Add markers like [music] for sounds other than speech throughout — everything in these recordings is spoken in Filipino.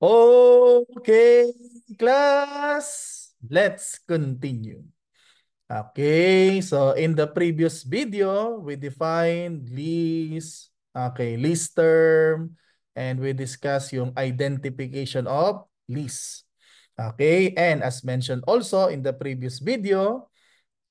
Okay, class. Let's continue. Okay, so in the previous video, we defined list, okay, list term, and we discussed yung identification of list. Okay, and as mentioned also in the previous video,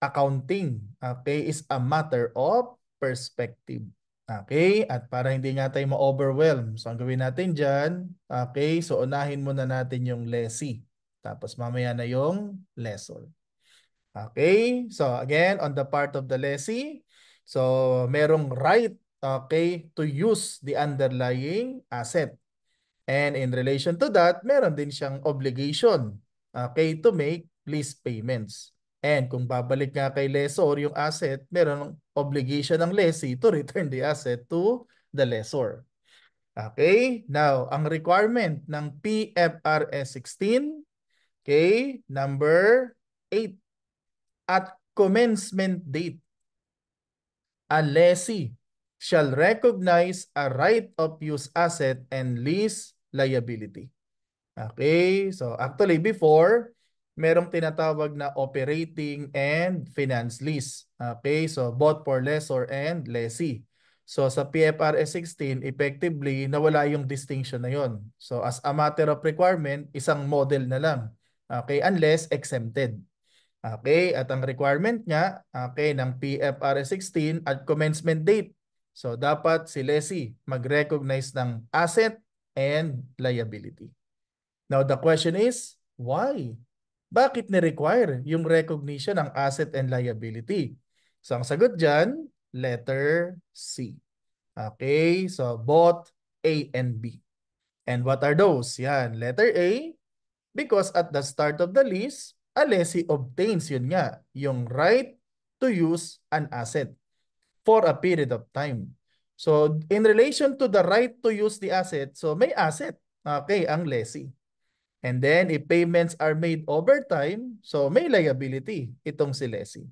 accounting, okay, is a matter of perspective. Okay, at para hindi nga tayo ma-overwhelm, so ang gawin natin dyan, okay, so unahin muna natin yung lessee. Tapos mamaya na yung lesson. Okay, so again, on the part of the lessee, so merong right, okay, to use the underlying asset. And in relation to that, meron din siyang obligation, okay, to make lease payments. And kung babalik nga kay lessor yung asset, meron obligation ng lessee to return the asset to the lessor. Okay? Now, ang requirement ng PFRS 16, okay, number 8, at commencement date, a lessee shall recognize a right of use asset and lease liability. Okay? So, actually, before, merong tinatawag na operating and finance lease. Okay, so both for lessor and lessee. So sa PFRS 16, effectively, nawala yung distinction na yun. So as a matter of requirement, isang model na lang. Okay, unless exempted. Okay, at ang requirement niya, okay, ng PFRS 16 at commencement date. So dapat si lessee mag-recognize ng asset and liability. Now the question is, why? bakit ni-require yung recognition ng asset and liability? So ang sagot dyan, letter C. Okay, so both A and B. And what are those? Yan, letter A, because at the start of the lease, a lessee obtains yun nga, yung right to use an asset for a period of time. So in relation to the right to use the asset, so may asset, okay, ang lessee. And then, if payments are made over time, so may liability itong si lessee.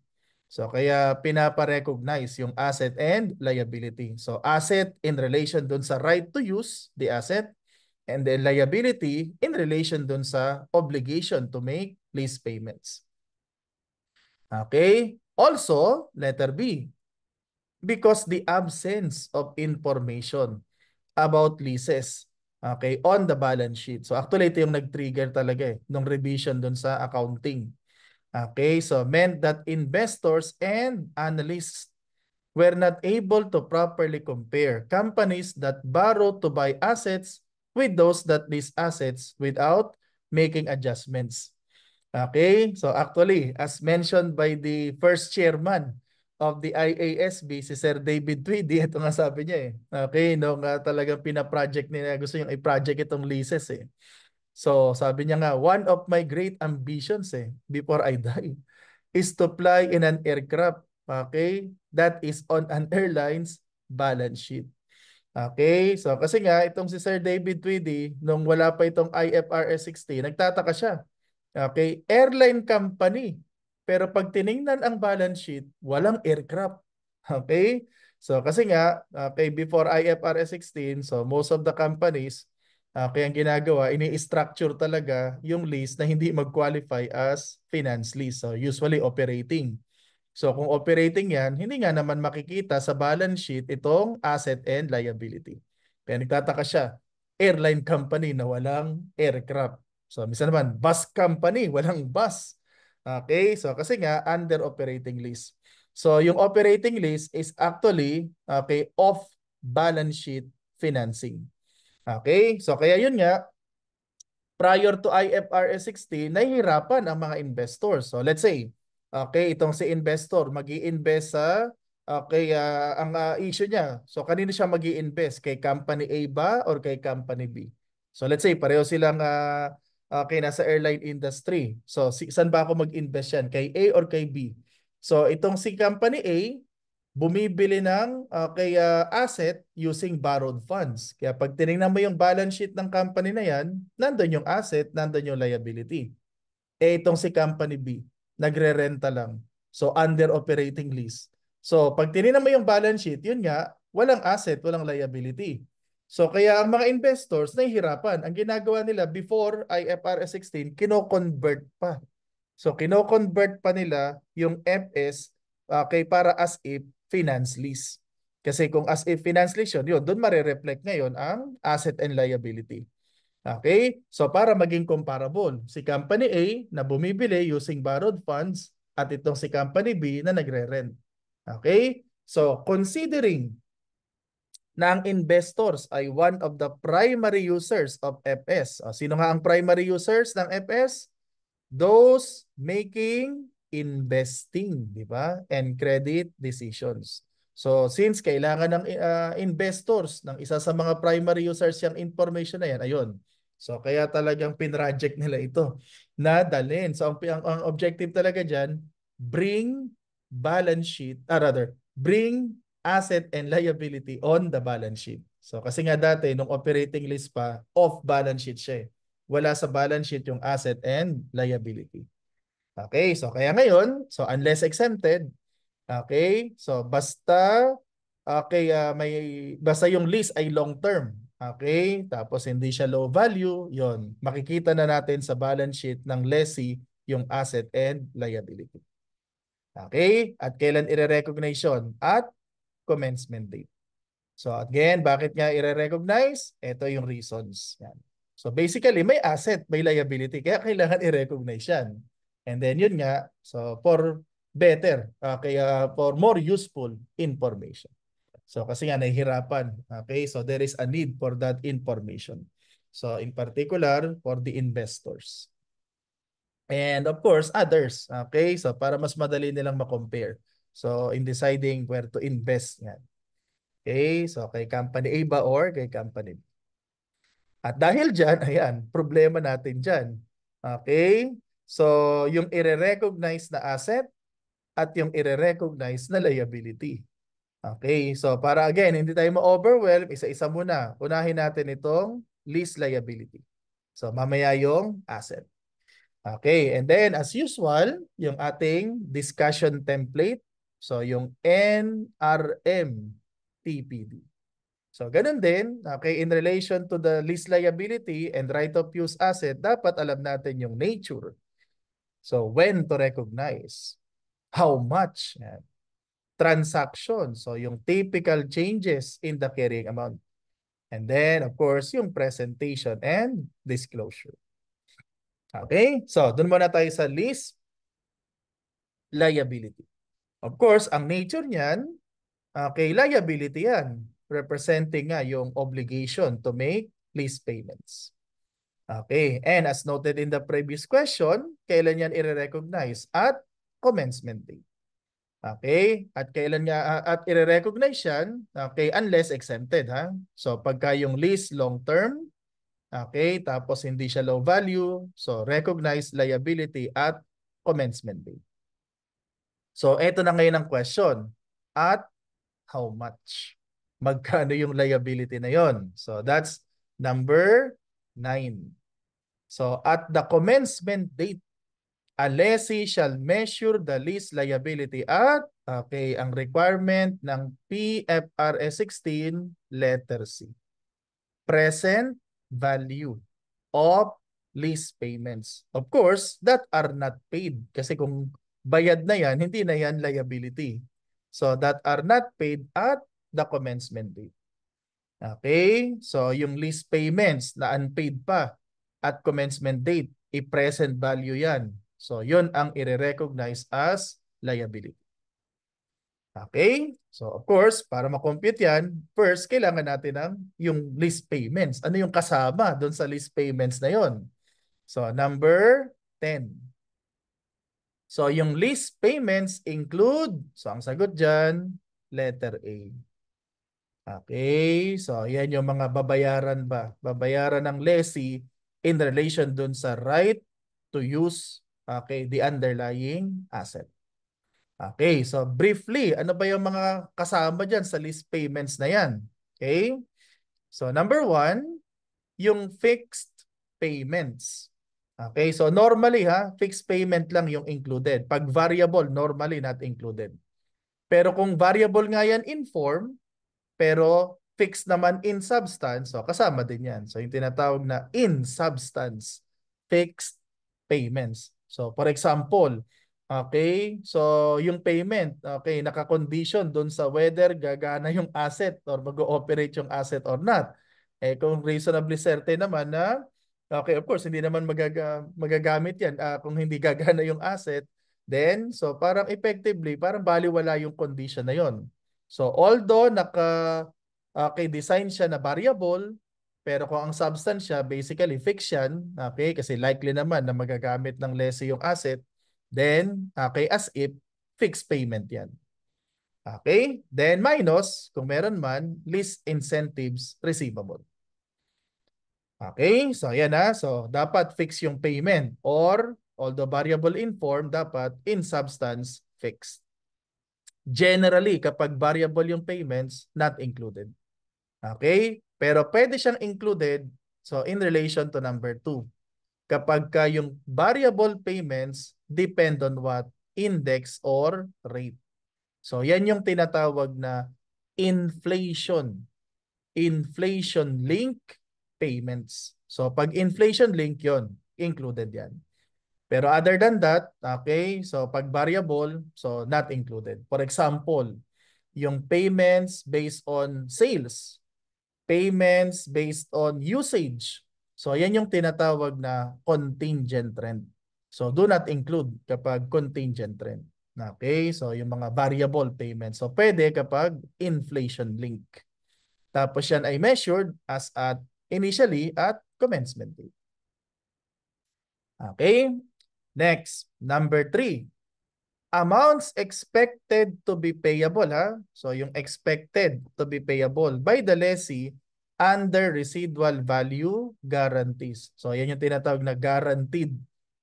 So, kaya pinapa-recognize yung asset and liability. So, asset in relation dun sa right to use the asset and then liability in relation dun sa obligation to make lease payments. Okay? Also, letter B, because the absence of information about leases Okay, on the balance sheet. So actually ito yung nag-trigger talaga eh nung revision doon sa accounting. Okay, so meant that investors and analysts were not able to properly compare companies that borrow to buy assets with those that lease assets without making adjustments. Okay, so actually as mentioned by the first chairman of the IASB, si Sir David Tweedy, [laughs] ito nga sabi niya eh. Okay, no, nga talagang pina-project niya gusto yung i-project itong leases eh. So sabi niya nga, one of my great ambitions eh, before I die, is to fly in an aircraft, okay, that is on an airline's balance sheet. Okay, so kasi nga itong si Sir David Tweedy, nung wala pa itong IFRS 16, nagtataka siya. Okay, airline company pero pag tiningnan ang balance sheet, walang aircraft. [laughs] Okay? So kasi nga, okay, before IFRS 16, so most of the companies, uh, ang ginagawa, ini-structure talaga yung lease na hindi mag-qualify as finance lease. So usually operating. So kung operating yan, hindi nga naman makikita sa balance sheet itong asset and liability. Kaya nagtataka siya, airline company na walang aircraft. So minsan naman, bus company, walang bus. Okay, so kasi nga under operating lease. So yung operating lease is actually okay off balance sheet financing. Okay, so kaya yun nga prior to IFRS 16 nahihirapan ang mga investors. So let's say okay itong si investor magi-invest sa okay uh, ang uh, issue niya. So kanino siya magi-invest kay company A ba or kay company B? So let's say pareho silang uh, Okay, nasa airline industry. So, si, saan ba ako mag-invest yan? Kay A or kay B? So, itong si company A, bumibili ng okay, ah, uh, ah, asset using borrowed funds. Kaya pag tinignan mo yung balance sheet ng company na yan, nandun yung asset, nandun yung liability. Eh itong si company B, nagre-renta lang. So under operating lease. So pag tinignan mo yung balance sheet, yun nga, walang asset, walang liability. So kaya ang mga investors nahihirapan. Ang ginagawa nila before IFRS 16, kino-convert pa. So kino-convert pa nila yung FS uh, ah, kay para as if finance lease. Kasi kung as if finance lease yun, yun doon mare-reflect ngayon ang asset and liability. Okay? So para maging comparable, si company A na bumibili using borrowed funds at itong si company B na nagre-rent. Okay? So considering na ang investors ay one of the primary users of FS. Ah, sino nga ang primary users ng FS? Those making investing, di ba? And credit decisions. So since kailangan ng uh, investors ng isa sa mga primary users yung information na yan, ayun. So kaya talagang pinraject nila ito na dalhin. So ang, ang, ang objective talaga diyan, bring balance sheet, ah rather, bring asset and liability on the balance sheet. So kasi nga dati, nung operating list pa, off balance sheet siya eh. Wala sa balance sheet yung asset and liability. Okay, so kaya ngayon, so unless exempted, okay, so basta, okay, uh, may, basta yung lease ay long term, okay, tapos hindi siya low value, yon makikita na natin sa balance sheet ng lessee yung asset and liability. Okay, at kailan i-recognition? At commencement date. So again, bakit nga i-recognize? Ito yung reasons. Yan. So basically, may asset, may liability. Kaya kailangan i-recognize yan. And then yun nga, so for better, uh, kaya for more useful information. So kasi nga nahihirapan. Okay, so there is a need for that information. So in particular, for the investors. And of course, others. Okay, so para mas madali nilang makompare. So, in deciding where to invest nga. Okay? So, kay company A ba or kay company B? At dahil dyan, [laughs] ayan, problema natin dyan. Okay? So, yung i-recognize na asset at yung i-recognize na liability. Okay, so para again, hindi tayo ma-overwhelm, isa-isa muna. Unahin natin itong lease liability. So mamaya yung asset. Okay, and then as usual, yung ating discussion template. So, yung NRM-TPD. So, ganun din, okay, in relation to the lease liability and right of use asset, dapat alam natin yung nature. So, when to recognize, how much, yan. transaction, so yung typical changes in the carrying amount. And then, of course, yung presentation and disclosure. Okay? So, dun muna tayo sa lease liability. Of course, ang nature niyan, okay, ah, liability yan, representing nga yung obligation to make lease payments. Okay, and as noted in the previous question, kailan yan i-recognize? At commencement date. Okay? At kailan nga ah, at i-recognize yan, okay, unless exempted ha. So pagka yung lease long term, okay, tapos hindi siya low value, so recognize liability at commencement date. So, ito na ngayon ang question. At how much? Magkano yung liability na yon? So, that's number 9. So, at the commencement date, a lessee shall measure the lease liability at, okay, ang requirement ng PFRS 16, letter C. Present value of lease payments. Of course, that are not paid. Kasi kung bayad na yan, hindi na yan liability. So that are not paid at the commencement date. Okay? So yung lease payments na unpaid pa at commencement date, i-present value yan. So yun ang i-recognize as liability. Okay? So of course, para makompute yan, first kailangan natin ang yung lease payments. Ano yung kasama doon sa lease payments na yon? So number 10. So, yung lease payments include, so ang sagot dyan, letter A. Okay, so yan yung mga babayaran ba? Babayaran ng lessee in relation dun sa right to use, okay, the underlying asset. Okay, so briefly, ano ba yung mga kasama dyan sa lease payments na yan? Okay, so number one, yung fixed payments. Okay, so normally ha, fixed payment lang yung included. Pag variable, normally not included. Pero kung variable nga yan in form, pero fixed naman in substance, so kasama din yan. So yung tinatawag na in substance, fixed payments. So for example, okay, so yung payment, okay, nakakondition doon sa whether gagana yung asset or mag-ooperate yung asset or not. Eh kung reasonably certain naman na Okay, of course, hindi naman magaga, magagamit yan uh, kung hindi [laughs] gagana yung asset. Then, so parang effectively, parang baliwala yung condition na yon. So although naka okay, ah, design siya na variable, pero kung ang substance siya, basically fixed yan, okay, kasi likely naman na magagamit ng lessee yung asset, then, okay, ah, as if, fixed payment yan. Okay, then minus, kung meron man, lease incentives receivable. Okay? So, ayan na. So, dapat fix yung payment or although variable in form, dapat in substance fixed. Generally, kapag variable yung payments, not included. Okay? Pero pwede siyang included so in relation to number 2. Kapag ka yung variable payments depend on what? Index or rate. So yan yung tinatawag na inflation. Inflation link payments. So pag inflation link yon included yan. Pero other than that, okay, so pag variable, so not included. For example, yung payments based on sales, payments based on usage. So yan yung tinatawag na contingent rent. So do not include kapag contingent rent. Okay, so yung mga variable payments. So pwede kapag inflation link. Tapos yan ay measured as at initially at commencement date. Okay? Next, number three. Amounts expected to be payable. Ha? So yung expected to be payable by the lessee under residual value guarantees. So yan yung tinatawag na guaranteed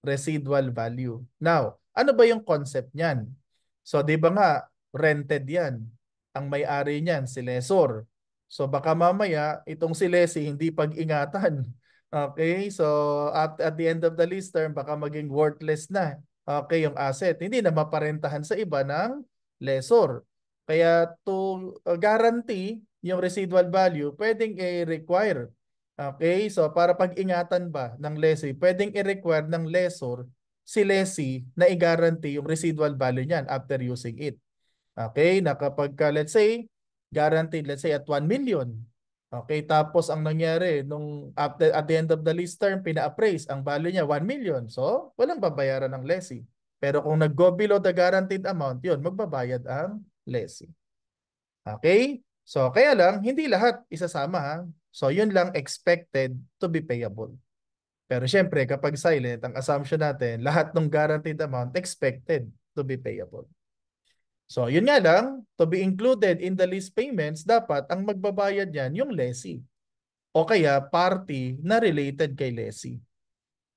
residual value. Now, ano ba yung concept niyan? So di ba nga rented yan. Ang may-ari niyan si lessor. So baka mamaya itong si Leslie hindi pag-ingatan. Okay? So at, at the end of the lease term baka maging worthless na okay yung asset. Hindi na maparentahan sa iba ng lessor. Kaya to uh, guarantee yung residual value, pwedeng i-require. Okay? So para pag-ingatan ba ng lessee, pwedeng i-require ng lessor si lessee na i-guarantee yung residual value niyan after using it. Okay? Na let's say, guaranteed let's say at 1 million. Okay, tapos ang nangyari nung after, at the end of the lease term, pina-appraise ang value niya 1 million. So, walang babayaran ng lessee. Pero kung nag-go below the guaranteed amount, yun, magbabayad ang lessee. Okay? So, kaya lang, hindi lahat isasama ha. So, yun lang expected to be payable. Pero siyempre, kapag silent, ang assumption natin, lahat ng guaranteed amount expected to be payable. So yun nga lang, to be included in the lease payments, dapat ang magbabayad niyan yung lessee. O kaya party na related kay lessee.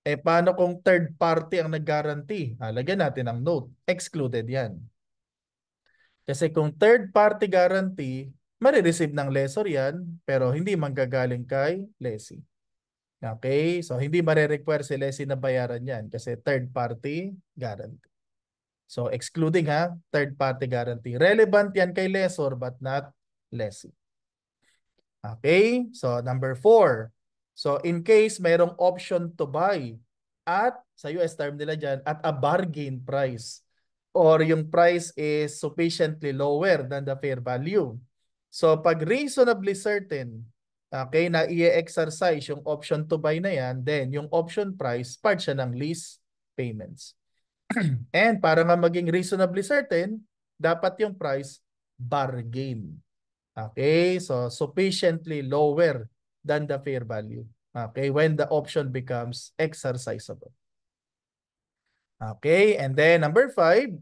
Eh paano kung third party ang nag-guarantee? Halagyan natin ang note. Excluded yan. Kasi kung third party guarantee, marireceive ng lessor yan pero hindi manggagaling kay lessee. Okay? So hindi mare-require si lessee na bayaran yan kasi third party guarantee. So excluding ha, third party guarantee. Relevant yan kay lessor but not lessee. Okay, so number four. So in case mayroong option to buy at sa US term nila dyan, at a bargain price or yung price is sufficiently lower than the fair value. So pag reasonably certain, okay, na i-exercise yung option to buy na yan, then yung option price, part siya ng lease payments. [clears throat] And para nga maging reasonably certain, dapat yung price bargain. Okay, so sufficiently lower than the fair value. Okay, when the option becomes exercisable. Okay, and then number five,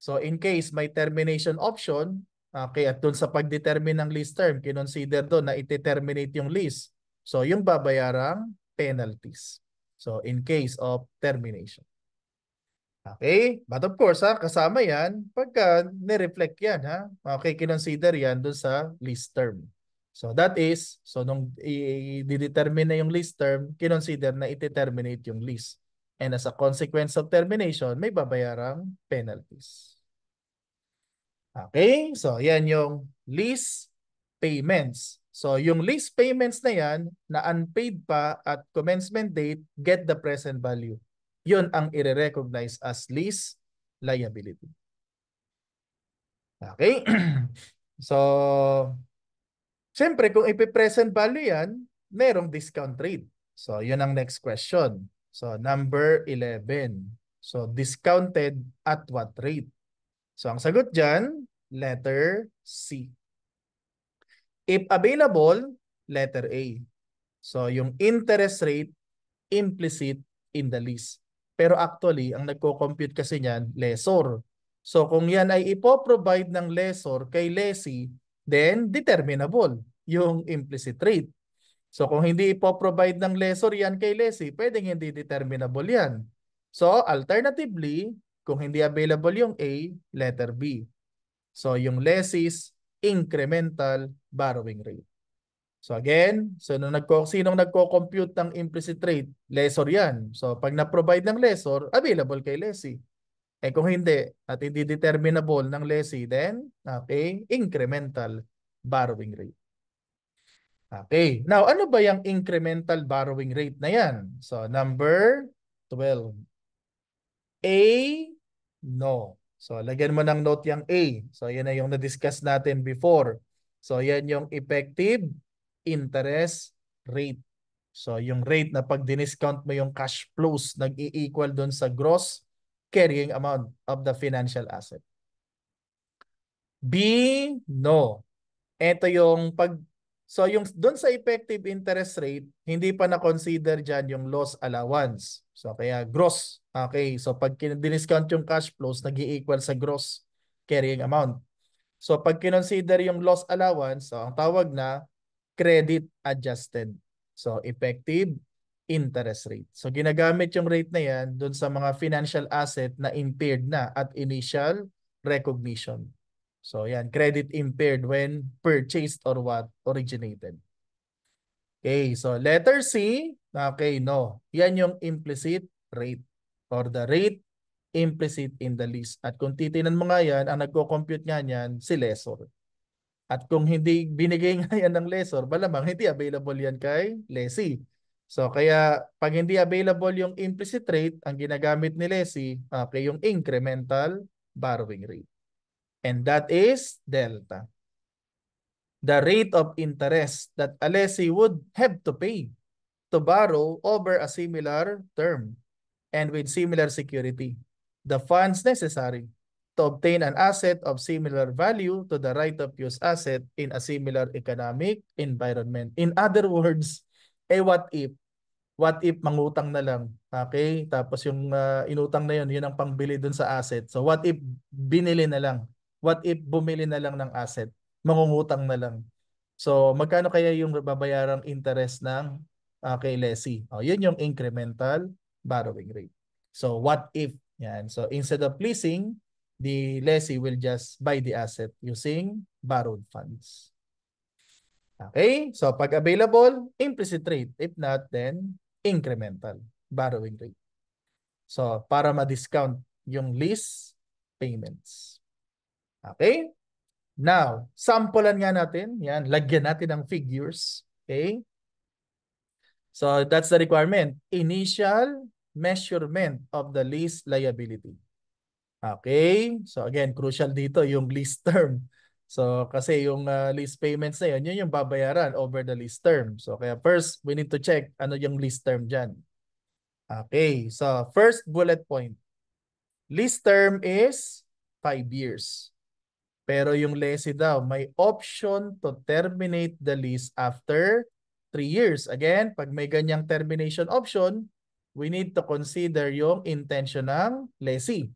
so in case may termination option, okay, at dun sa pagdetermine ng lease term, kinonsider doon na iti-terminate yung lease. So yung babayarang penalties. So in case of termination. Okay? But of course, ha, kasama yan pagka nireflect yan. Ha? Okay, kinonsider yan dun sa lease term. So that is, so nung i-determine na yung lease term, kinonsider na iti-terminate yung lease. And as a consequence of termination, may babayarang penalties. Okay? So yan yung lease payments. So yung lease payments na yan, na unpaid pa at commencement date, get the present value yun ang i-recognize as lease liability. Okay? [clears throat] so, siyempre kung ipipresent value yan, merong discount rate. So, yun ang next question. So, number 11. So, discounted at what rate? So, ang sagot dyan, letter C. If available, letter A. So, yung interest rate implicit in the lease. Pero actually, ang nagko-compute kasi niyan, lessor. So kung yan ay ipoprovide ng lessor kay lessee, then determinable yung implicit rate. So kung hindi ipoprovide ng lessor yan kay lessee, pwedeng hindi determinable yan. So alternatively, kung hindi available yung A, letter B. So yung lessee's incremental borrowing rate. So again, so nung nagko sinong nagko-compute ng implicit rate, lessor 'yan. So pag na-provide ng lessor, available kay lessee. Eh kung hindi at hindi determinable ng lessee, then okay, incremental borrowing rate. Okay. Now, ano ba yung incremental borrowing rate na 'yan? So number 12. A no. So lagyan mo ng note yung A. So yan na yung na-discuss natin before. So yan yung effective interest rate. So yung rate na pag diniscount mo yung cash flows, nag-i-equal doon sa gross carrying amount of the financial asset. B, no. Ito yung pag So yung doon sa effective interest rate, hindi pa na-consider diyan yung loss allowance. So kaya gross. Okay, so pag diniscount yung cash flows, nag equal sa gross carrying amount. So pag kinonsider yung loss allowance, so ang tawag na credit adjusted. So effective interest rate. So ginagamit yung rate na yan doon sa mga financial asset na impaired na at initial recognition. So yan, credit impaired when purchased or what originated. Okay, so letter C, okay, no. Yan yung implicit rate or the rate implicit in the lease. At kung titinan mo nga yan, ang nagko-compute nga yan, si lessor. At kung hindi binigay nga yan ng lessor, malamang hindi available yan kay lessee. So kaya pag hindi available yung implicit rate, ang ginagamit ni lessee, okay, yung incremental borrowing rate. And that is delta. The rate of interest that a lessee would have to pay to borrow over a similar term and with similar security. The funds necessary to obtain an asset of similar value to the right of use asset in a similar economic environment. In other words, [laughs] eh what if? What if mangutang na lang? Okay? Tapos yung uh, inutang na yun, yun ang pangbili dun sa asset. So what if binili na lang? What if bumili na lang ng asset? Mangungutang na lang. So magkano kaya yung babayarang interest ng okay, ah, kay lessee? Oh, yun yung incremental borrowing rate. So what if? Yan. So instead of leasing, the lessee will just buy the asset using borrowed funds. Okay? So pag available, implicit rate. If not, then incremental borrowing rate. So para ma-discount yung lease payments. Okay? Now, samplean nga natin. Yan, lagyan natin ng figures. Okay? So that's the requirement. Initial measurement of the lease liability. Okay? So again, crucial dito yung lease term. So kasi yung uh, lease payments na yun, yun yung babayaran over the lease term. So kaya first, we need to check ano yung lease term dyan. Okay, so first bullet point. Lease term is 5 years. Pero yung lessee daw, may option to terminate the lease after 3 years. Again, pag may ganyang termination option, we need to consider yung intention ng lessee.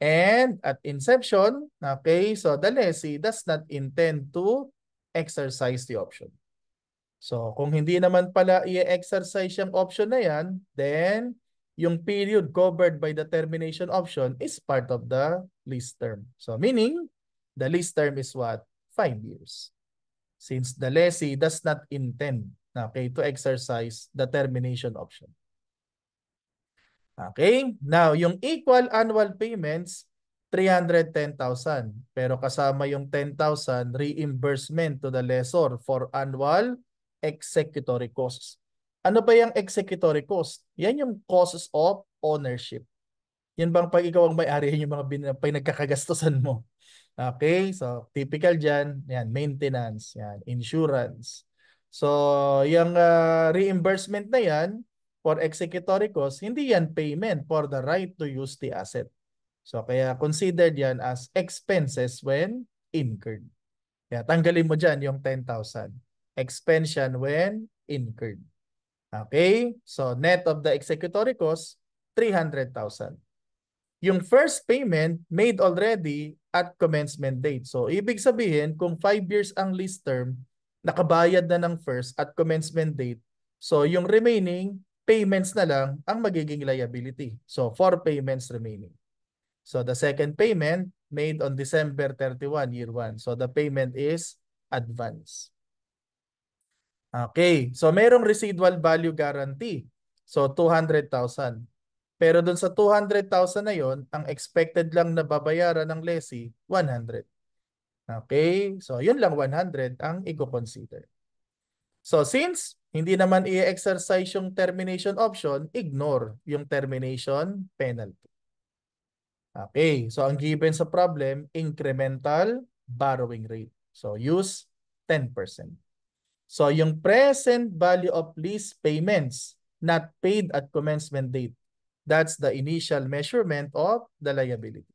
And at inception, okay, so the lessee does not intend to exercise the option. So kung hindi naman pala i-exercise yung option na yan, then yung period covered by the termination option is part of the lease term. So meaning, the lease term is what? 5 years. Since the lessee does not intend okay, to exercise the termination option. Okay? Now, yung equal annual payments, 310,000. Pero kasama yung 10,000 reimbursement to the lessor for annual executory costs. Ano ba yung executory cost? Yan yung costs of ownership. Yan bang pag ikaw ang may-ari, yung mga pinagkakagastosan mo. Okay? So, typical dyan, yan, maintenance, yan, insurance. So, yung uh, reimbursement na yan, for executory costs, hindi yan payment for the right to use the asset. So kaya considered yan as expenses when incurred. Kaya tanggalin mo dyan yung 10,000. Expense yan when incurred. Okay? So net of the executory costs, 300,000. Yung first payment made already at commencement date. So ibig sabihin, kung 5 years ang lease term, nakabayad na ng first at commencement date. So yung remaining, payments na lang ang magiging liability. So, four payments remaining. So, the second payment made on December 31, year 1. So, the payment is advance. Okay. So, merong residual value guarantee. So, 200,000. Pero dun sa 200,000 na yon ang expected lang na babayaran ng lessee, 100. Okay? So, yun lang 100 ang i-consider. So, since hindi naman i-exercise yung termination option, ignore yung termination penalty. Okay, so ang given sa problem, incremental borrowing rate. So use 10%. So yung present value of lease payments not paid at commencement date, that's the initial measurement of the liability.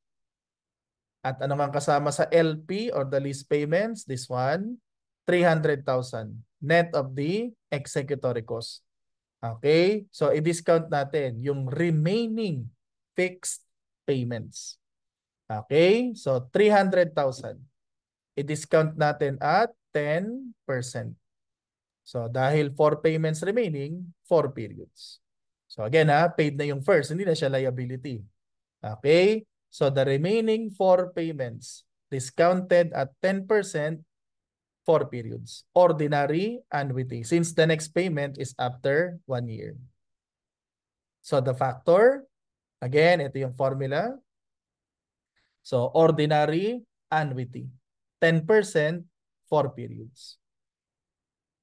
At ano man kasama sa LP or the lease payments, this one, 300,000 net of the executory cost. Okay? So, i-discount natin yung remaining fixed payments. Okay? So, 300,000. I-discount natin at 10%. So, dahil 4 payments remaining, 4 periods. So, again ha, paid na yung first. Hindi na siya liability. Okay? So, the remaining 4 payments discounted at 10% four periods, ordinary and annuity, since the next payment is after one year. So the factor, again, ito yung formula. So ordinary and annuity, 10%, four periods.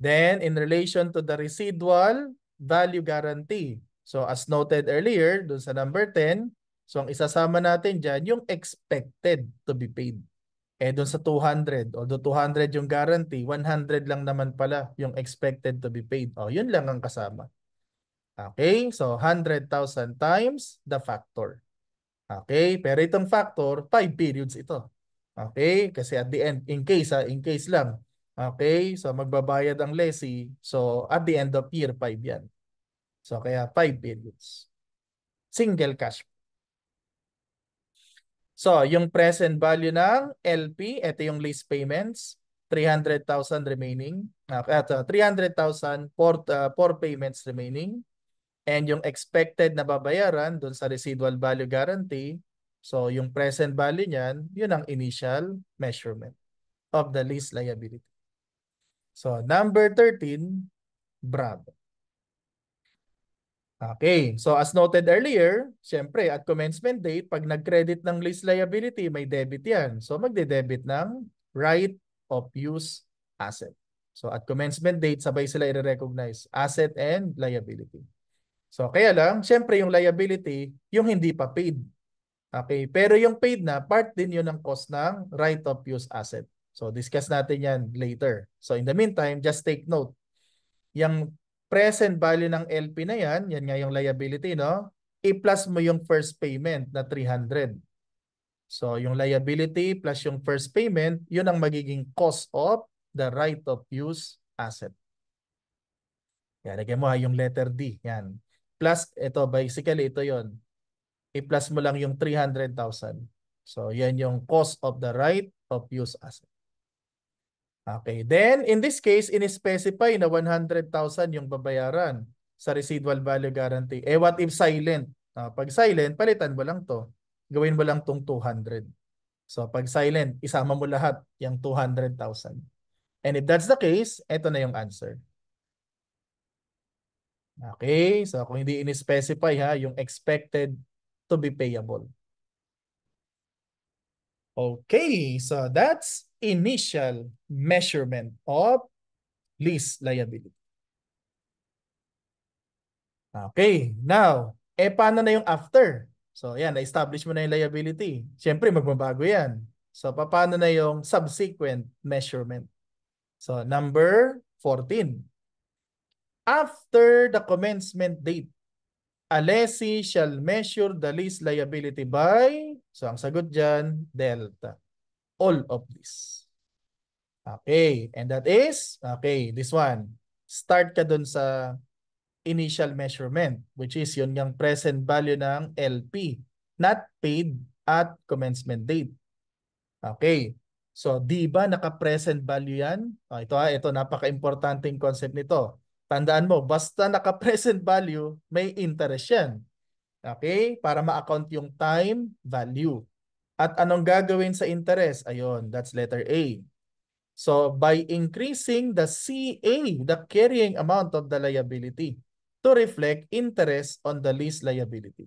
Then in relation to the residual value guarantee, so as noted earlier, dun sa number 10, so ang isasama natin dyan, yung expected to be paid. Eh doon sa 200, although 200 yung guarantee, 100 lang naman pala yung expected to be paid. Oh, yun lang ang kasama. Okay, so 100,000 times the factor. Okay, pero itong factor, 5 periods ito. Okay, kasi at the end, in case ha, ah, in case lang. Okay, so magbabayad ang lessee. So at the end of year, 5 yan. So kaya 5 periods. Single cash flow. So, yung present value ng LP, ito yung lease payments, 300,000 remaining. Uh, ah, 300,000 for, uh, payments remaining. And yung expected na babayaran doon sa residual value guarantee, so yung present value niyan, yun ang initial measurement of the lease liability. So, number 13, Bravo. Okay, so as noted earlier, syempre at commencement date, pag nag-credit ng lease liability, may debit yan. So magde-debit ng right of use asset. So at commencement date, sabay sila i-recognize asset and liability. So kaya lang, syempre yung liability, yung hindi pa paid. Okay, pero yung paid na, part din yun ng cost ng right of use asset. So discuss natin yan later. So in the meantime, just take note. Yung present value ng LP na yan, yan nga yung liability, no? I-plus mo yung first payment na 300. So yung liability plus yung first payment, yun ang magiging cost of the right of use asset. Yan, lagyan mo ha, yung letter D. Yan. Plus, ito, basically, ito yon I-plus mo lang yung 300,000. So yan yung cost of the right of use asset. Okay, then in this case, in-specify na 100,000 yung babayaran sa residual value guarantee. Eh what if silent? Uh, pag silent, palitan mo lang to. Gawin mo lang tong 200. So pag silent, isama mo lahat yung 200,000. And if that's the case, eto na yung answer. Okay, so kung hindi in-specify ha, yung expected to be payable. Okay, so that's initial measurement of lease liability. Okay, now, e paano na yung after? So yan, na-establish mo na yung liability. Siyempre, magbabago yan. So paano na yung subsequent measurement? So number 14. After the commencement date, a lessee shall measure the lease liability by, so ang sagot dyan, delta all of this. Okay, and that is, okay, this one. Start ka dun sa initial measurement, which is yun yung present value ng LP, not paid at commencement date. Okay, so di ba naka-present value yan? Oh, ito ha, ah, ito napaka-importanting concept nito. Tandaan mo, basta naka-present value, may interest yan. Okay, para ma-account yung time value. At anong gagawin sa interest? Ayun, that's letter A. So by increasing the CA, the carrying amount of the liability to reflect interest on the lease liability.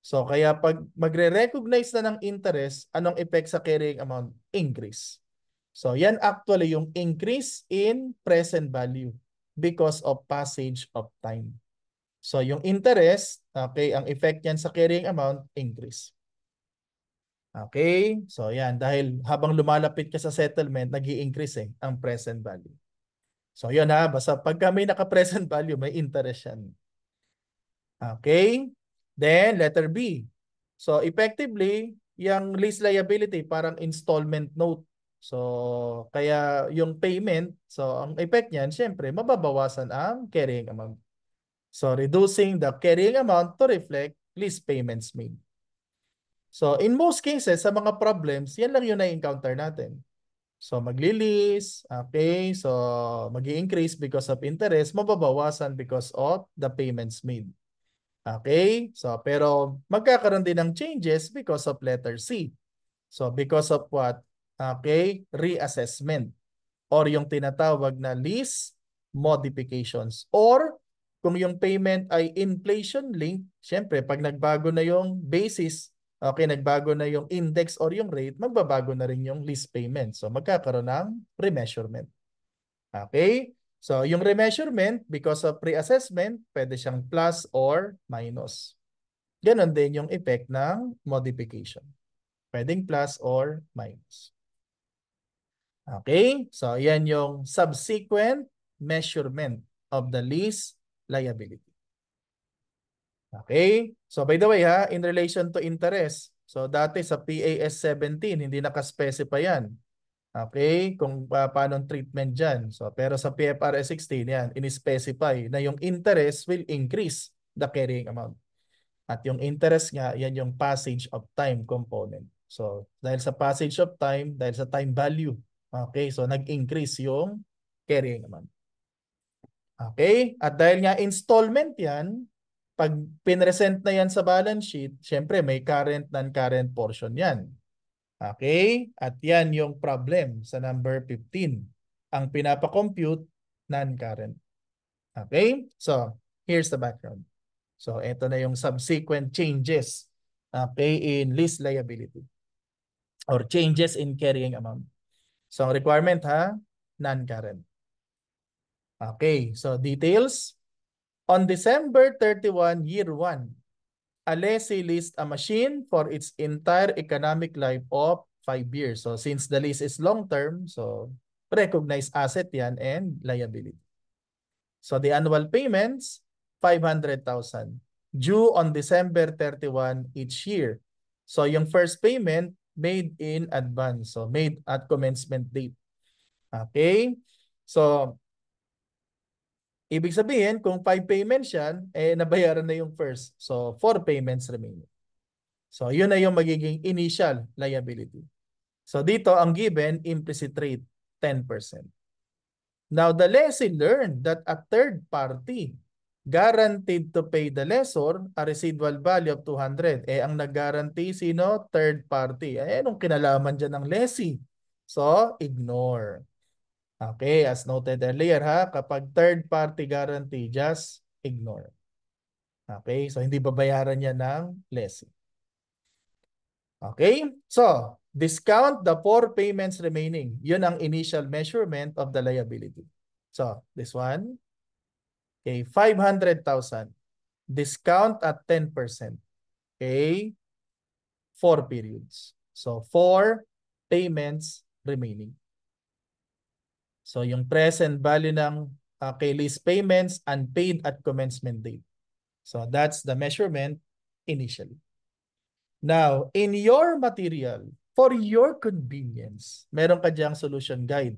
So kaya pag magre-recognize na ng interest, anong effect sa carrying amount? Increase. So yan actually yung increase in present value because of passage of time. So yung interest, okay, ang effect yan sa carrying amount, increase. Okay? So yan, dahil habang lumalapit ka sa settlement, nag increase eh, ang present value. So yun ha, basta pagka may naka-present [laughs] value, may interest yan. Okay? Then, letter B. So effectively, yung lease liability, parang installment note. So, kaya yung payment, so ang effect niyan, syempre, mababawasan ang carrying amount. So, reducing the carrying amount to reflect lease payments made. So, in most cases, sa mga problems, yan lang yung na-encounter natin. So, maglilis, okay? So, mag increase because of interest, mababawasan because of the payments made. Okay? So, pero magkakaroon din ng changes because of letter C. So, because of what? Okay? Reassessment. Or yung tinatawag na lease modifications. Or kung yung payment ay inflation link, syempre pag nagbago na yung basis, okay, nagbago na yung index or yung rate, magbabago na rin yung lease payment. So magkakaroon ng remeasurement. Okay? So yung remeasurement, because of pre-assessment, pwede siyang plus or minus. Ganon din yung effect ng modification. Pwedeng plus or minus. Okay? So yan yung subsequent measurement of the lease liability. Okay? So by the way ha, in relation to interest, so dati sa PAS 17, hindi naka-specify yan. Okay? Kung uh, paano ang treatment dyan. So, pero sa PFRS 16, yan, in-specify na yung interest will increase the carrying amount. At yung interest nga, yan yung passage of time component. So, dahil sa passage of time, dahil sa time value. Okay? So, nag-increase yung carrying amount. Okay? At dahil nga installment yan, pag pinresent na yan sa balance sheet, syempre may current, non-current portion yan. Okay? At yan yung problem sa number 15. Ang pinapakompute, non-current. Okay? So, here's the background. So, ito na yung subsequent changes okay, in lease liability or changes in carrying amount. So, ang requirement ha, non-current. Okay, so details, On December 31, year 1, Alessi leased a machine for its entire economic life of 5 years. So since the lease is long term, so recognized asset yan and liability. So the annual payments, 500,000 due on December 31 each year. So yung first payment made in advance. So made at commencement date. Okay? So Ibig sabihin, kung 5 payments yan, eh nabayaran na yung first. So, 4 payments remaining. So, yun na yung magiging initial liability. So, dito ang given implicit rate, 10%. Now, the lesson learned that a third party guaranteed to pay the lessor a residual value of 200. Eh, ang nag-guarantee sino? Third party. Eh, anong kinalaman dyan ng lessee? So, ignore. Okay, as noted earlier ha, kapag third party guarantee, just ignore. Okay, so hindi babayaran yan ng lessee. Okay, so discount the four payments remaining. Yun ang initial measurement of the liability. So, this one, okay, 500,000. Discount at 10%. Okay, four periods. So, four payments remaining. So yung present value ng uh, kay lease payments unpaid at commencement date. So that's the measurement initially. Now, in your material, for your convenience, meron ka diyang solution guide.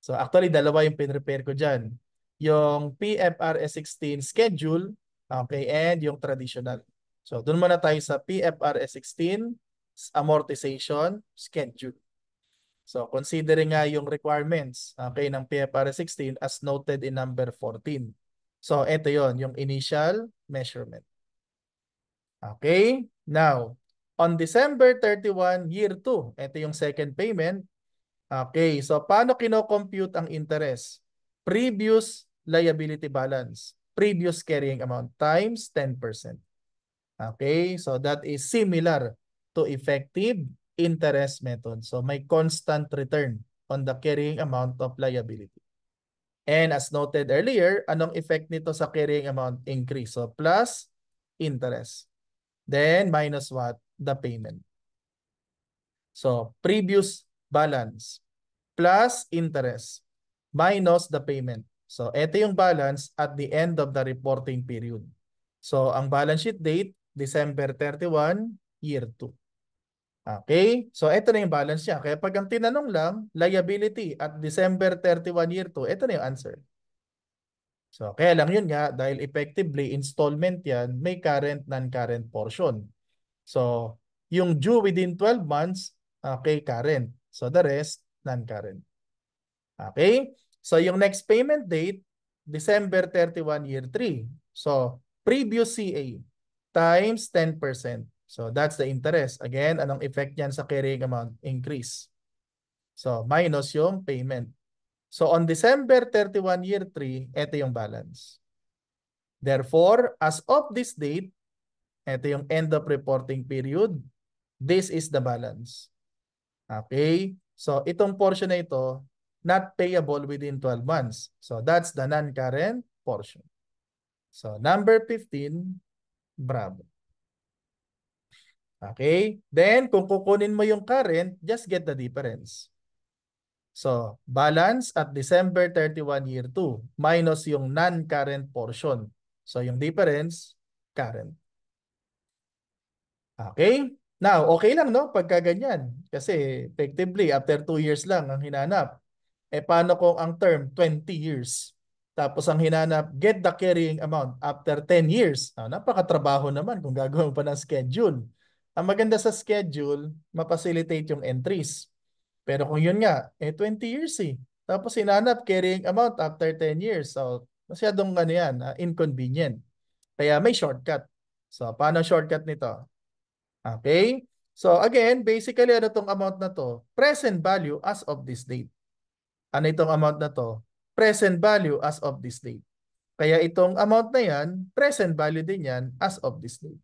So actually, dalawa yung pinrepare ko dyan. Yung PFRS 16 schedule, okay, and yung traditional. So doon muna tayo sa PFRS 16, amortization, schedule. So considering nga yung requirements okay, ah, ng PFR 16 as noted in number 14. So ito yon yung initial measurement. Okay, now on December 31, year 2, ito yung second payment. Okay, so paano kino-compute ang interest? Previous liability balance, previous carrying amount times 10%. Okay, so that is similar to effective interest method. So may constant return on the carrying amount of liability. And as noted earlier, anong effect nito sa carrying amount increase? So plus interest. Then minus what? The payment. So previous balance plus interest minus the payment. So ito yung balance at the end of the reporting period. So ang balance sheet date, December 31, year 2. Okay? So ito na yung balance niya. Kaya pag ang tinanong lang, liability at December 31 year 2, ito na yung answer. So kaya lang yun nga, dahil effectively installment yan, may current, non-current portion. So yung due within 12 months, okay, current. So the rest, non-current. Okay? So yung next payment date, December 31 year 3. So previous CA times 10%. So that's the interest. Again, anong effect niyan sa carrying amount? Increase. So minus yung payment. So on December 31 year 3, ito yung balance. Therefore, as of this date, ito yung end of reporting period, this is the balance. Okay? So itong portion na ito, not payable within 12 months. So that's the non-current portion. So number 15, bravo. Okay? Then, kung kukunin mo yung current, just get the difference. So, balance at December 31 year 2 minus yung non-current portion. So, yung difference, current. Okay? Now, okay lang no pagka ganyan. Kasi effectively, after 2 years lang ang hinanap. Eh paano kung ang term 20 years? Tapos ang hinanap, get the carrying amount after 10 years. Ah, napakatrabaho naman kung gagawin pa ng schedule. Ang maganda sa schedule, mapasilitate yung entries. Pero kung yun nga, eh 20 years eh. Tapos hinanap carrying amount after 10 years. So masyadong ano yan, uh, inconvenient. Kaya may shortcut. So paano shortcut nito? Okay? So again, basically ano tong amount na to? Present value as of this date. Ano itong amount na to? Present value as of this date. Kaya itong amount na yan, present value din yan as of this date.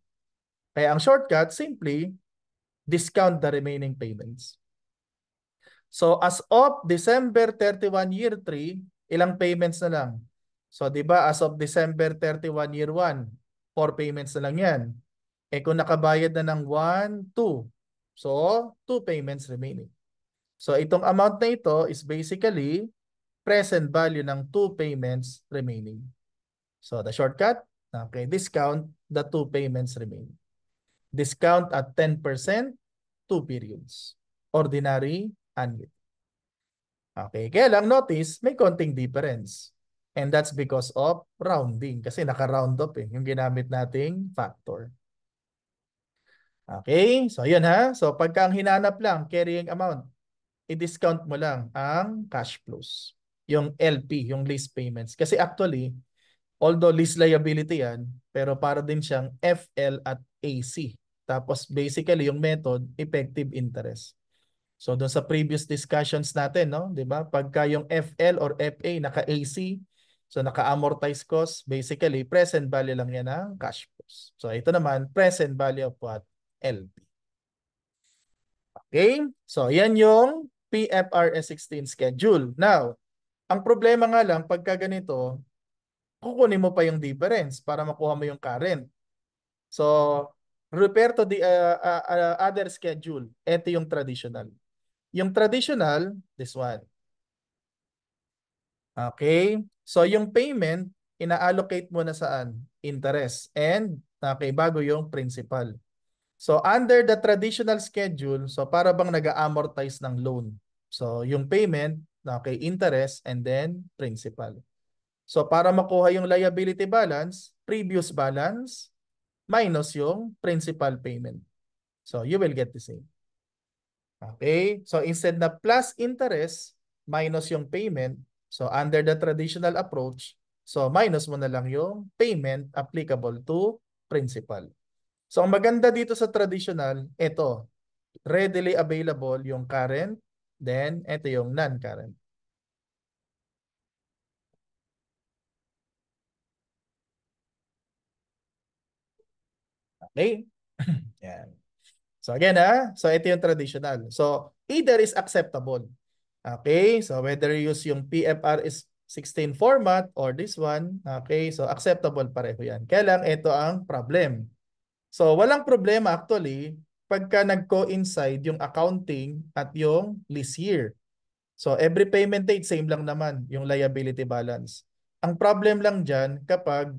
Kaya ang shortcut, simply discount the remaining payments. So as of December 31 year 3, ilang payments na lang? So 'di ba as of December 31 year 1, 4 payments na lang 'yan. Eh kung nakabayad na ng 1, 2. So 2 payments remaining. So itong amount na ito is basically present value ng 2 payments remaining. So the shortcut, okay, discount the 2 payments remaining. Discount at 10%, two periods. Ordinary annuity. Okay, kaya lang notice, may konting difference. And that's because of rounding. Kasi naka-round up eh, yung ginamit nating factor. Okay, so yun ha. So pagka ang hinanap lang, carrying amount, i-discount mo lang ang cash flows. Yung LP, yung lease payments. Kasi actually, although lease liability yan, pero para din siyang FL at AC. Tapos basically yung method, effective interest. So doon sa previous discussions natin, no, 'di ba? Pagka yung FL or FA naka AC, so naka amortized cost, basically present value lang 'yan ng cash flows. So ito naman present value of what? LP. Okay? So 'yan yung PFRS 16 schedule. Now, ang problema nga lang pagka ganito, kukunin mo pa yung difference para makuha mo yung current. So, Repair to the uh, ah, uh, ah, uh, ah, other schedule. Ito yung traditional. Yung traditional, this one. Okay? So yung payment, ina-allocate mo na saan? Interest. And okay, bago yung principal. So under the traditional schedule, so para bang nag-amortize ng loan. So yung payment, okay, interest, and then principal. So para makuha yung liability balance, previous balance, minus yung principal payment. So you will get the same. Okay? So instead na plus interest minus yung payment, so under the traditional approach, so minus mo na lang yung payment applicable to principal. So ang maganda dito sa traditional, ito, readily available yung current, then ito yung non-current. Okay? [clears throat] Yan. So again ha, ah, so ito yung traditional. So either is acceptable. Okay? So whether you use yung PFR is 16 format or this one, okay? So acceptable pareho yan. Kaya ito ang problem. So walang problema actually pagka nag-coincide yung accounting at yung lease year. So every payment date same lang naman yung liability balance. Ang problem lang dyan kapag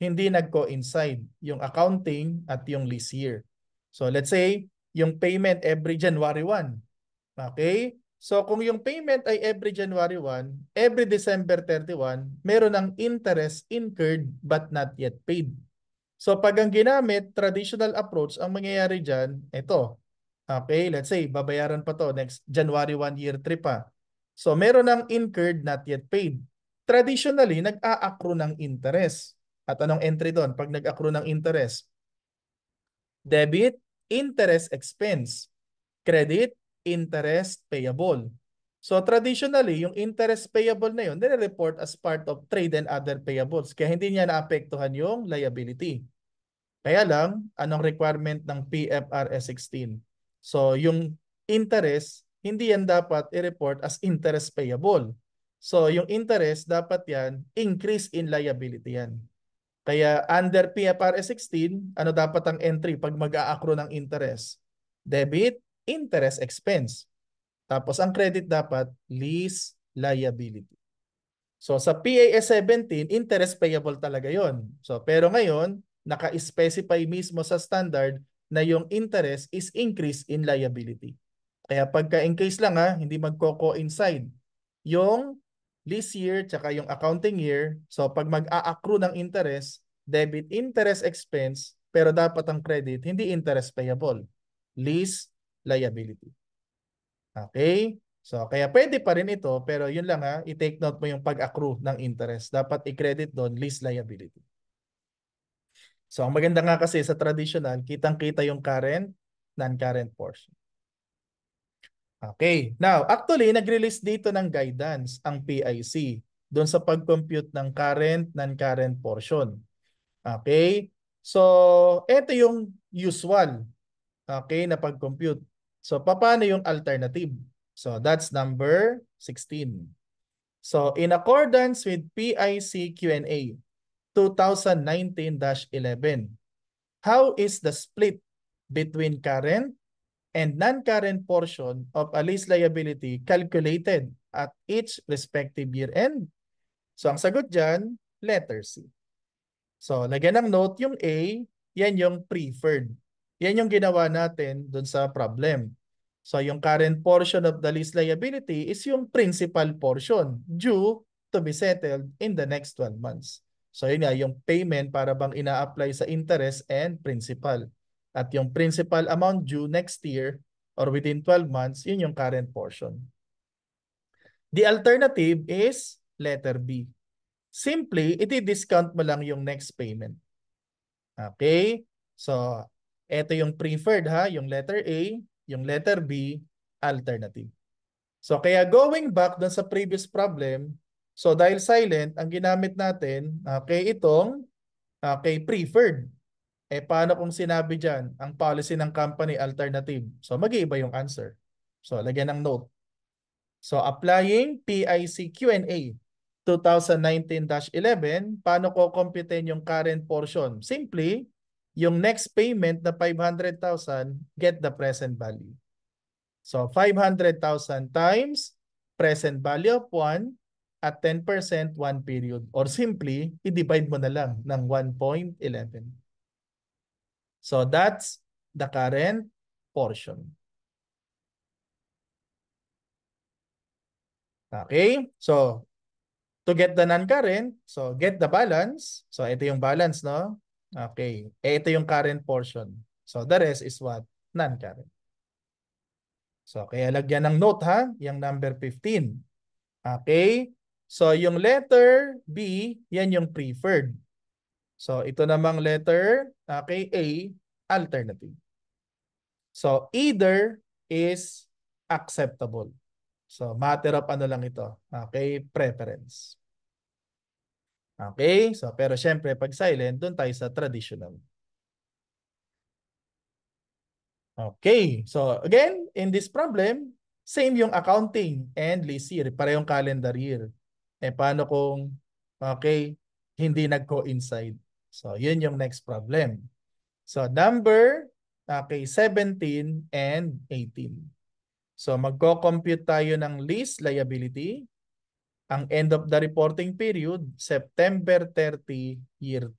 hindi nag-coincide yung accounting at yung lease year. So let's say, yung payment every January 1. Okay? So kung yung payment ay every January 1, every December 31, meron ng interest incurred but not yet paid. So pag ang ginamit, traditional approach, ang mangyayari dyan, ito. Okay, let's say, babayaran pa to next January 1 year 3 pa. So meron ng incurred not yet paid. Traditionally, nag-a-accrue ng interest. At anong entry doon? Pag nag-accrue ng interest. Debit, interest expense. Credit, interest payable. So traditionally, yung interest payable na yun, nire-report as part of trade and other payables. Kaya hindi niya naapektuhan yung liability. Kaya lang, anong requirement ng PFRS 16? So yung interest, hindi yan dapat i-report as interest payable. So yung interest, dapat yan, increase in liability yan. Kaya under PFRS 16, ano dapat ang entry pag mag-aakro ng interest? Debit, interest expense. Tapos ang credit dapat, lease liability. So sa PAS 17, interest payable talaga yon. So pero ngayon, naka-specify mismo sa standard na yung interest is increase in liability. Kaya pagka in case lang ha, hindi magko-coincide yung this year tsaka yung accounting year. So pag mag-a-accrue ng interest, debit interest expense, pero dapat ang credit, hindi interest payable. Lease liability. Okay? So kaya pwede pa rin ito, pero yun lang ha, i-take note mo yung pag-accrue ng interest. Dapat i-credit doon lease liability. So ang maganda nga kasi sa traditional, kitang-kita yung current, non-current portion. Okay. Now, actually, nag-release dito ng guidance ang PIC doon sa pag-compute ng current, non-current portion. Okay? So, ito yung usual okay, na pag-compute. So, paano yung alternative? So, that's number 16. So, in accordance with PIC Q&A 2019-11, how is the split between current and non-current portion of a lease liability calculated at each respective year end? So ang sagot dyan, letter C. So lagyan ng note yung A, yan yung preferred. Yan yung ginawa natin dun sa problem. So yung current portion of the lease liability is yung principal portion due to be settled in the next 12 months. So yun nga, yung payment para bang ina-apply sa interest and principal. At yung principal amount due next year or within 12 months, yun yung current portion. The alternative is letter B. Simply, iti-discount mo lang yung next payment. Okay? So, ito yung preferred ha, yung letter A, yung letter B, alternative. So, kaya going back dun sa previous problem, so dahil silent, ang ginamit natin, okay, ah, itong okay, ah, preferred. Eh paano kung sinabi dyan, ang policy ng company alternative? So mag-iiba yung answer. So lagyan ng note. So applying PIC Q&A 2019-11, paano ko computein yung current portion? Simply, yung next payment na 500,000, get the present value. So 500,000 times present value of 1 at 10% one period. Or simply, i-divide mo na lang ng 1.11. So that's the current portion. Okay? So, to get the non-current, so get the balance. So, ito yung balance, no? Okay. Eh, ito yung current portion. So, the rest is what? Non-current. So, kaya lagyan ng note, ha? Yung number 15. Okay? So, yung letter B, yan yung preferred. So, ito namang letter, okay, A, alternative. So, either is acceptable. So, matter of ano lang ito. Okay? Preference. Okay? So, pero syempre, pag silent, doon tayo sa traditional. Okay. So, again, in this problem, same yung accounting and lease year. Parehong calendar year. Eh, paano kung, okay, hindi nag-coincide? So, yun yung next problem. So number, okay, 17 and 18. So magko-compute tayo ng lease liability. Ang end of the reporting period, September 30, year 2.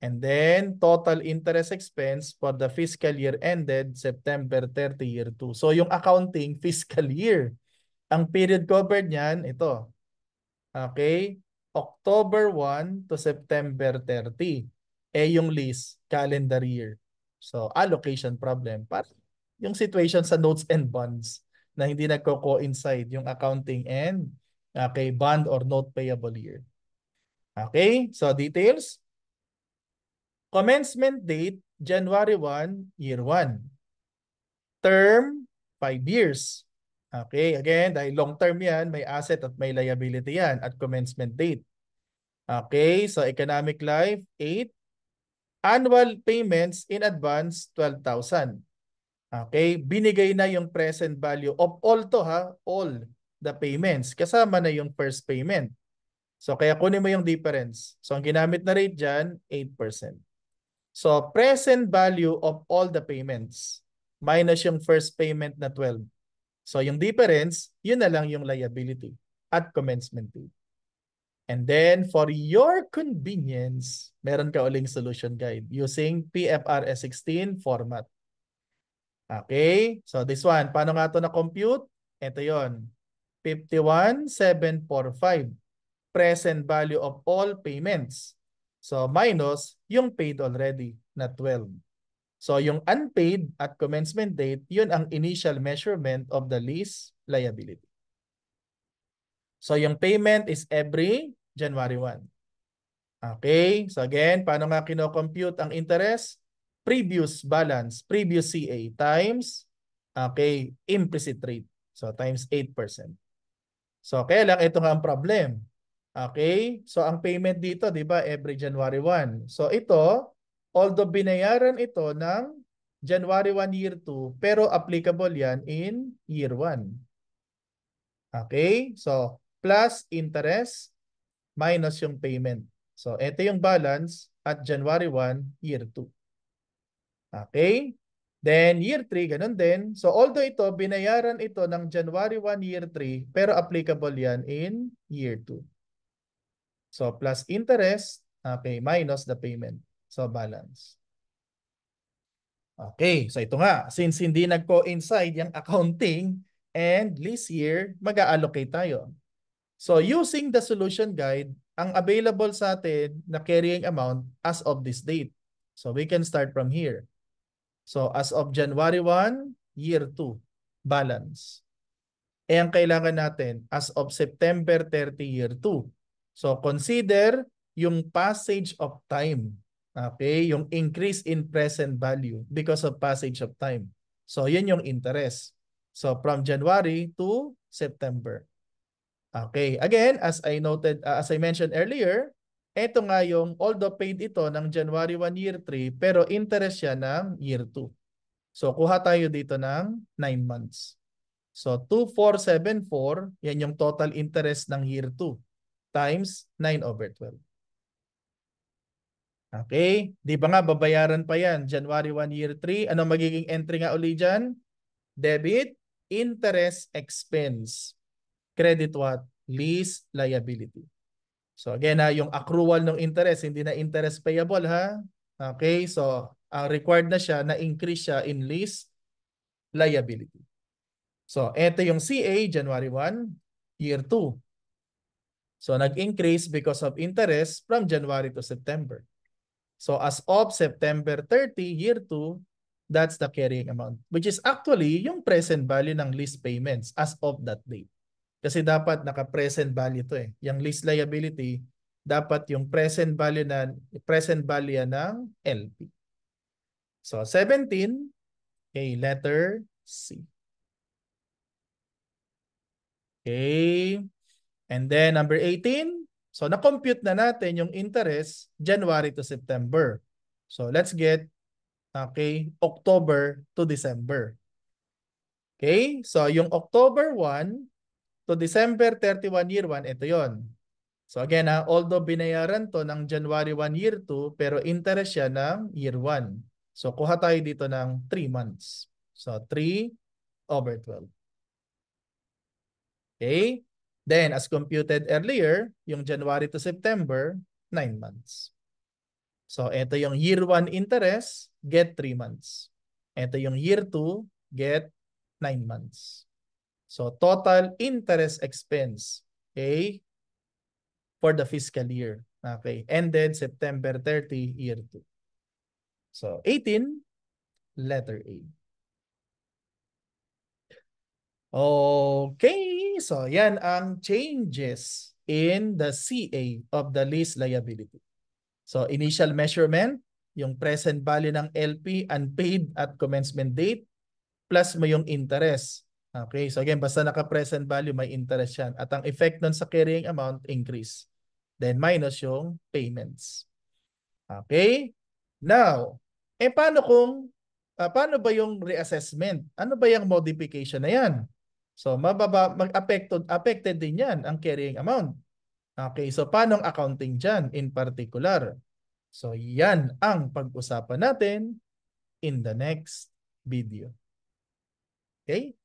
And then total interest expense for the fiscal year ended September 30, year 2. So yung accounting [laughs] fiscal year, ang period covered niyan, ito. Okay? October 1 to September 30 eh yung list, calendar year. So allocation problem. Para yung situation sa notes and bonds na hindi nagko-coincide yung accounting and okay, ah, bond or note payable year. Okay, so details. Commencement date, January 1, year 1. Term, 5 years. Okay, again, dahil long term yan, may asset at may liability yan at commencement date. Okay, so economic life, 8. Annual payments in advance, 12,000. Okay, binigay na yung present value of all to ha, all the payments. Kasama na yung first payment. So kaya kunin mo yung difference. So ang ginamit na rate diyan 8%. So present value of all the payments minus yung first payment na 12. So yung difference, yun na lang yung liability at commencement date. And then for your convenience, meron ka uling solution guide using PFRS 16 format. Okay? So this one, paano nga ito na-compute? Ito yon 51,745. Present value of all payments. So minus yung paid already na 12. So yung unpaid at commencement date, yun ang initial measurement of the lease liability. So yung payment is every January 1. Okay, so again, paano nga kino-compute ang interest? Previous balance, previous CA times, okay, implicit rate. So times 8%. So kailang ito nga ang problem. Okay, so ang payment dito, di ba, every January 1. So ito, although binayaran ito ng January 1 year 2, pero applicable yan in year 1. Okay, so plus interest minus yung payment. So, ito yung balance at January 1, year 2. Okay? Then, year 3, ganun din. So, although ito, binayaran ito ng January 1, year 3, pero applicable yan in year 2. So, plus interest, okay, minus the payment. So, balance. Okay, so ito nga. Since hindi nag-coincide yung accounting and lease year, mag-allocate tayo. So using the solution guide, ang available sa atin na carrying amount as of this date. So we can start from here. So as of January 1, year 2, balance. E ang kailangan natin as of September 30, year 2. So consider yung passage of time. Okay? Yung increase in present value because of passage of time. So yun yung interest. So from January to September. Okay, again, as I noted, uh, as I mentioned earlier, ito nga yung, although paid ito ng January 1 year 3, pero interest siya ng year 2. So kuha tayo dito ng 9 months. So 2474, yan yung total interest ng year 2 times 9 over 12. Okay, di ba nga babayaran pa yan January 1 year 3. Ano magiging entry nga uli dyan? Debit, interest expense credit what? Lease liability. So again, ha, ah, yung accrual ng interest, hindi na interest payable ha. Okay, so ang ah, required na siya na increase siya in lease liability. So ito yung CA, January 1, year 2. So nag-increase because of interest from January to September. So as of September 30, year 2, that's the carrying amount, which is actually yung present value ng lease payments as of that date. Kasi dapat naka-present value to eh. Yung lease liability, dapat yung present value na present value ng LP. So 17, okay, letter C. Okay. And then number 18, so na-compute na natin yung interest January to September. So let's get okay, uh, October to December. Okay? So yung October 1, to December 31 year 1, ito yon. So again, ha, ah, although binayaran to ng January 1 year 2, pero interest siya ng year 1. So kuha tayo dito ng 3 months. So 3 over 12. Okay? Then as computed earlier, yung January to September, 9 months. So ito yung year 1 interest, get 3 months. Ito yung year 2, get 9 months. So total interest expense, okay, for the fiscal year. Okay, ended September 30, year 2. So 18, letter A. Okay, so yan ang changes in the CA of the lease liability. So initial measurement, yung present value ng LP, unpaid at commencement date, plus mo yung interest. Okay, so again, basta naka-present value, may interest yan. At ang effect nun sa carrying amount, increase. Then minus yung payments. Okay? Now, eh paano kung, uh, paano ba yung reassessment? Ano ba yung modification na yan? So, mababa, mag-affected affected din yan ang carrying amount. Okay, so paano ang accounting dyan in particular? So, yan ang pag-usapan natin in the next video. Okay?